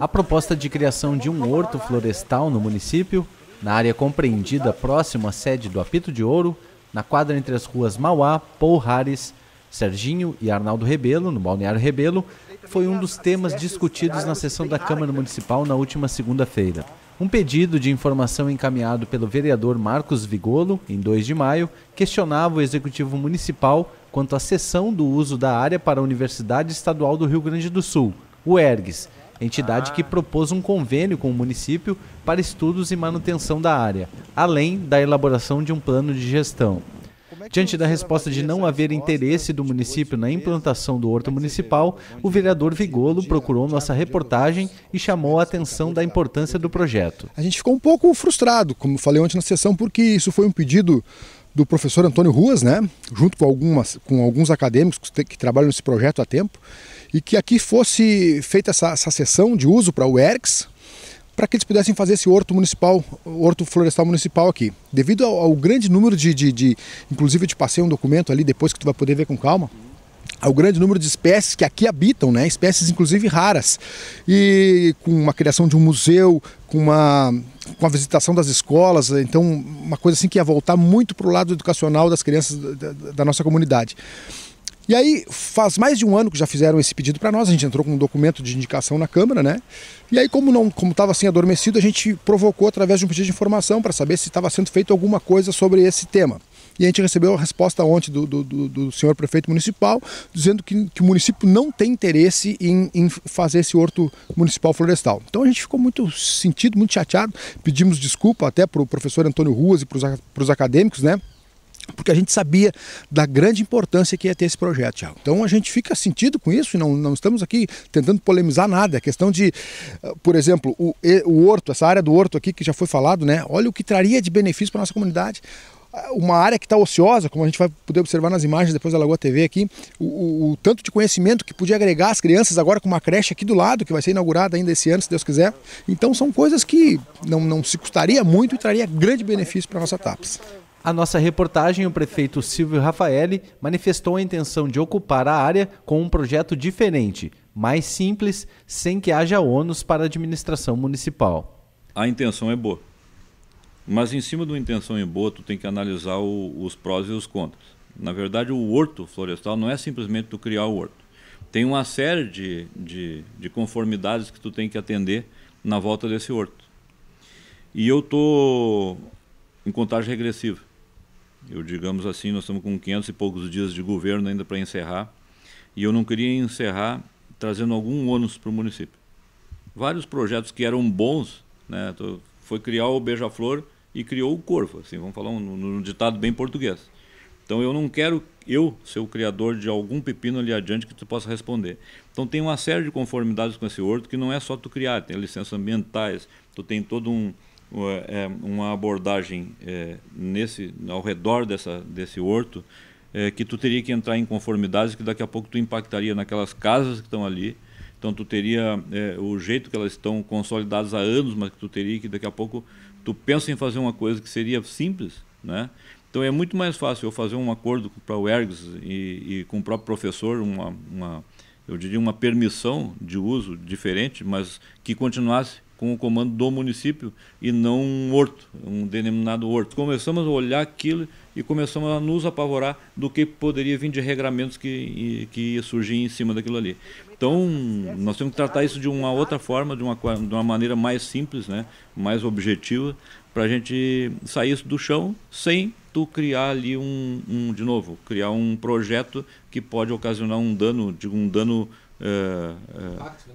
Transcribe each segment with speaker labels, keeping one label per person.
Speaker 1: A proposta de criação de um horto florestal no município, na área compreendida próximo à sede do Apito de Ouro, na quadra entre as ruas Mauá, Pouhares, Serginho e Arnaldo Rebelo, no Balneário Rebelo, foi um dos temas discutidos na sessão da Câmara Municipal na última segunda-feira. Um pedido de informação encaminhado pelo vereador Marcos Vigolo, em 2 de maio, questionava o Executivo Municipal quanto à cessão do uso da área para a Universidade Estadual do Rio Grande do Sul, o ERGS, entidade ah. que propôs um convênio com o município para estudos e manutenção da área, além da elaboração de um plano de gestão. É Diante da resposta de não haver interesse do município na implantação do horto é municipal, o vereador Vigolo procurou nossa reportagem e chamou a atenção da importância do projeto.
Speaker 2: A gente ficou um pouco frustrado, como falei ontem na sessão, porque isso foi um pedido do professor Antônio Ruas, né, junto com, algumas, com alguns acadêmicos que, que trabalham nesse projeto há tempo, e que aqui fosse feita essa, essa sessão de uso para o ERCS, para que eles pudessem fazer esse horto municipal, horto florestal municipal aqui. Devido ao, ao grande número de, de, de, inclusive eu te passei um documento ali depois que tu vai poder ver com calma, ao grande número de espécies que aqui habitam, né? espécies inclusive raras. E com uma criação de um museu, com uma com a visitação das escolas, então uma coisa assim que ia voltar muito para o lado educacional das crianças da, da nossa comunidade. E aí, faz mais de um ano que já fizeram esse pedido para nós, a gente entrou com um documento de indicação na Câmara, né? E aí, como não, como estava assim adormecido, a gente provocou através de um pedido de informação para saber se estava sendo feito alguma coisa sobre esse tema. E a gente recebeu a resposta ontem do, do, do, do senhor prefeito municipal, dizendo que, que o município não tem interesse em, em, fazer esse horto municipal florestal. Então a gente ficou muito sentido, muito chateado, pedimos desculpa até para o professor Antônio Ruas e para os acadêmicos, né? porque a gente sabia da grande importância que ia ter esse projeto, Thiago. Então a gente fica sentido com isso e não, não estamos aqui tentando polemizar nada. É questão de, eh, por exemplo, o, o horto, essa área do horto aqui que já foi falado, né? Olha o que traria de benefício para nossa comunidade uma área que está ociosa, como a gente vai poder observar nas imagens depois da Lagoa TV aqui, o, o, o, tanto de conhecimento que podia agregar as crianças agora com uma creche aqui do lado, que vai ser inaugurada ainda esse ano, se Deus quiser. Então são coisas que não, não se custaria muito e traria grande benefício para a nossa TAPS.
Speaker 1: A nossa reportagem, o prefeito Silvio Rafaeli manifestou a intenção de ocupar a área com um projeto diferente, mais simples, sem que haja ônus para a administração municipal.
Speaker 3: A intenção é boa. Mas em cima de uma intenção em boa, tu tem que analisar o, os prós e os contras. Na verdade, o horto florestal não é simplesmente tu criar o horto. Tem uma série de, de, de conformidades que tu tem que atender na volta desse horto. E eu tô em contagem regressiva. Eu, digamos assim, nós estamos com 500 e poucos dias de governo ainda para encerrar. E eu não queria encerrar trazendo algum ônus para o município. Vários projetos que eram bons, né? foi criar o Beija-Flor e criou o corvo, assim, vamos falar um, um, ditado bem português. Então eu não quero eu ser o criador de algum pepino ali adiante que tu possa responder. Então tem uma série de conformidades com esse horto que não é só tu criar, tem licenças ambientais, tu tem todo um é, é, uma abordagem é, nesse ao redor dessa desse horto é, que tu teria que entrar em conformidades que daqui a pouco tu impactaria naquelas casas que estão ali então tu teria é, o jeito que elas estão consolidadas há anos, mas que tu teria que daqui a pouco tu pensa em fazer uma coisa que seria simples, né? Então é muito mais fácil eu fazer um acordo para o ERGS e, e, com o próprio professor, uma, uma, eu diria uma permissão de uso diferente, mas que continuasse com o comando do município e não um horto, um denominado horto. Começamos a olhar aquilo e começamos a nos apavorar do que poderia vir de regramentos que, que ia surgir em cima daquilo ali. Então, nós temos que tratar isso de uma outra forma, de uma, de uma maneira mais simples, né? mais objetiva, para a gente sair isso do chão sem tu criar ali um, um, de novo, criar um projeto que pode ocasionar um dano, digo, um dano impacto é, financeiro.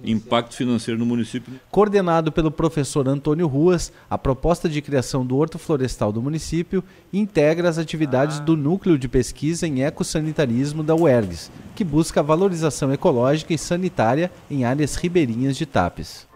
Speaker 3: É, impacto financeiro no município. Coordenado pelo
Speaker 1: professor Antônio Ruas, a proposta de criação do Horto Florestal do município integra as atividades ah. do Núcleo de Pesquisa em Ecosanitarismo da UERGS, que busca a valorização ecológica e sanitária em áreas ribeirinhas de TAPES.